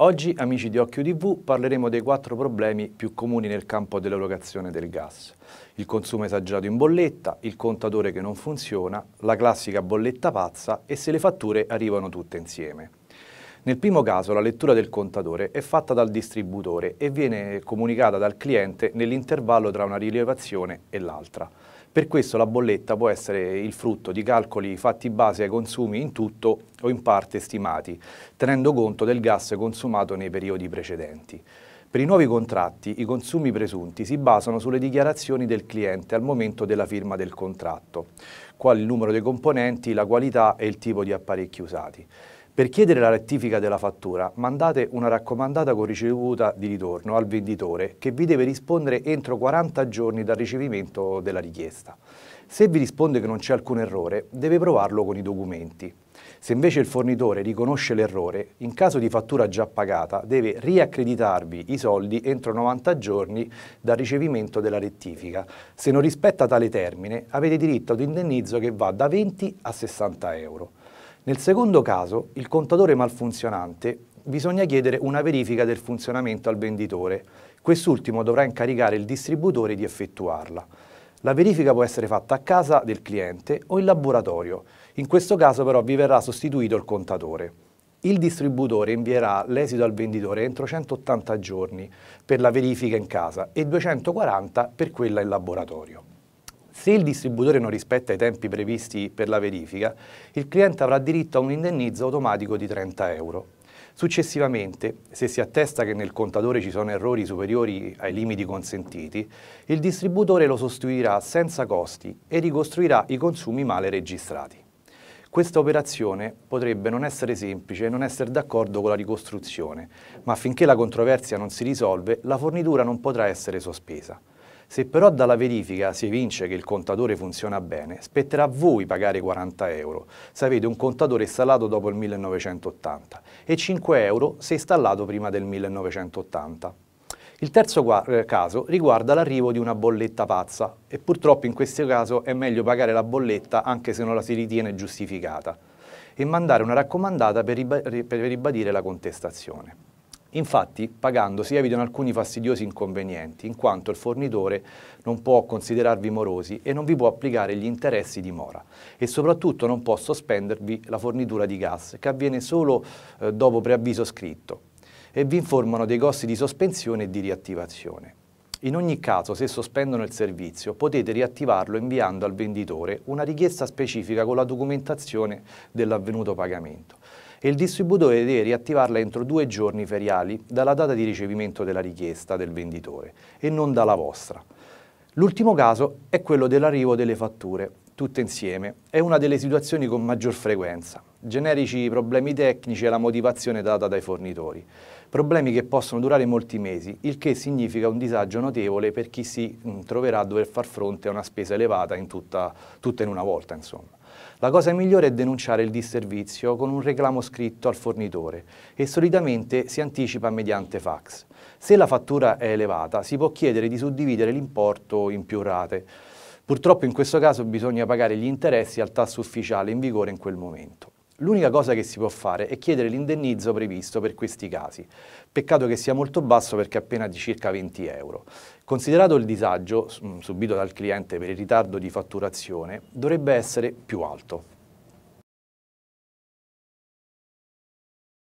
Oggi, amici di Occhio TV, parleremo dei quattro problemi più comuni nel campo dell'erogazione del gas. Il consumo esagerato in bolletta, il contatore che non funziona, la classica bolletta pazza e se le fatture arrivano tutte insieme. Nel primo caso la lettura del contatore è fatta dal distributore e viene comunicata dal cliente nell'intervallo tra una rilevazione e l'altra. Per questo la bolletta può essere il frutto di calcoli fatti in base ai consumi in tutto o in parte stimati, tenendo conto del gas consumato nei periodi precedenti. Per i nuovi contratti i consumi presunti si basano sulle dichiarazioni del cliente al momento della firma del contratto, quali il numero dei componenti, la qualità e il tipo di apparecchi usati. Per chiedere la rettifica della fattura mandate una raccomandata con ricevuta di ritorno al venditore che vi deve rispondere entro 40 giorni dal ricevimento della richiesta. Se vi risponde che non c'è alcun errore, deve provarlo con i documenti. Se invece il fornitore riconosce l'errore, in caso di fattura già pagata, deve riaccreditarvi i soldi entro 90 giorni dal ricevimento della rettifica. Se non rispetta tale termine, avete diritto ad un indennizzo che va da 20 a 60 euro. Nel secondo caso, il contatore malfunzionante, bisogna chiedere una verifica del funzionamento al venditore. Quest'ultimo dovrà incaricare il distributore di effettuarla. La verifica può essere fatta a casa del cliente o in laboratorio. In questo caso però vi verrà sostituito il contatore. Il distributore invierà l'esito al venditore entro 180 giorni per la verifica in casa e 240 per quella in laboratorio. Se il distributore non rispetta i tempi previsti per la verifica, il cliente avrà diritto a un indennizzo automatico di 30 euro. Successivamente, se si attesta che nel contatore ci sono errori superiori ai limiti consentiti, il distributore lo sostituirà senza costi e ricostruirà i consumi male registrati. Questa operazione potrebbe non essere semplice e non essere d'accordo con la ricostruzione, ma finché la controversia non si risolve, la fornitura non potrà essere sospesa. Se però dalla verifica si evince che il contatore funziona bene, spetterà a voi pagare 40 euro se avete un contatore installato dopo il 1980 e 5 euro se installato prima del 1980. Il terzo eh, caso riguarda l'arrivo di una bolletta pazza e purtroppo in questo caso è meglio pagare la bolletta anche se non la si ritiene giustificata e mandare una raccomandata per, ribadire la contestazione. Infatti, pagando si evitano alcuni fastidiosi inconvenienti, in quanto il fornitore non può considerarvi morosi e non vi può applicare gli interessi di mora e soprattutto non può sospendervi la fornitura di gas, che avviene solo eh, dopo preavviso scritto, e vi informano dei costi di sospensione e di riattivazione. In ogni caso, se sospendono il servizio, potete riattivarlo inviando al venditore una richiesta specifica con la documentazione dell'avvenuto pagamento e il distributore deve riattivarla entro due giorni feriali dalla data di ricevimento della richiesta del venditore e non dalla vostra. L'ultimo caso è quello dell'arrivo delle fatture, tutte insieme. È una delle situazioni con maggior frequenza. Generici problemi tecnici e la motivazione data dai fornitori. Problemi che possono durare molti mesi, il che significa un disagio notevole per chi si mm, troverà a dover far fronte a una spesa elevata in tutta, tutta in una volta. Insomma. La cosa migliore è denunciare il disservizio con un reclamo scritto al fornitore e solitamente si anticipa mediante fax. Se la fattura è elevata si può chiedere di suddividere l'importo in più rate. Purtroppo in questo caso bisogna pagare gli interessi al tasso ufficiale in vigore in quel momento. L'unica cosa che si può fare è chiedere l'indennizzo previsto per questi casi. Peccato che sia molto basso perché è appena di circa 20 euro. Considerato il disagio mm, subito dal cliente per il ritardo di fatturazione, dovrebbe essere più alto.